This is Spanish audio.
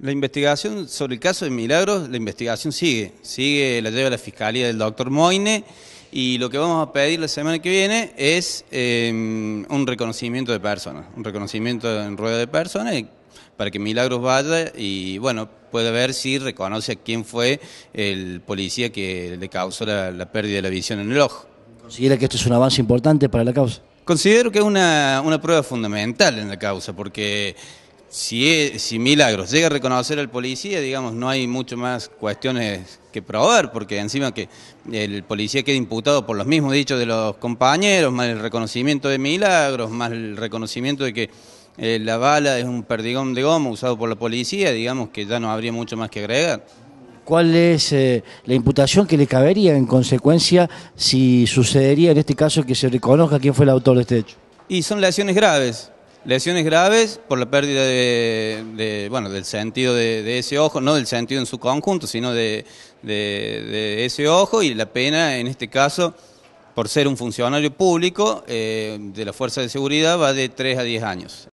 La investigación sobre el caso de Milagros, la investigación sigue, sigue, la lleva la Fiscalía del doctor Moine y lo que vamos a pedir la semana que viene es em, un reconocimiento de personas, un reconocimiento en rueda de personas para que Milagros vaya y bueno, pueda ver si reconoce a quién fue el policía que le causó la, pérdida de la visión en el ojo. ¿Considera que esto es un avance importante para la causa? Considero que es una, una prueba fundamental en la causa porque si, Milagros llega a reconocer al policía, digamos, no hay mucho más cuestiones que probar, porque encima que el policía quede imputado por los mismos dichos de los compañeros, más el reconocimiento de Milagros, más el reconocimiento de que eh, la bala es un perdigón de goma usado por la policía, digamos que ya no habría mucho más que agregar. ¿Cuál es eh, la imputación que le cabería en consecuencia si sucedería en este caso que se reconozca quién fue el autor de este hecho? Y son lesiones graves, Lesiones graves por la pérdida de, bueno, del sentido de, ese ojo, no del sentido en su conjunto, sino de, ese ojo y la pena en este caso por ser un funcionario público eh, de la Fuerza de Seguridad va de 3 a 10 años.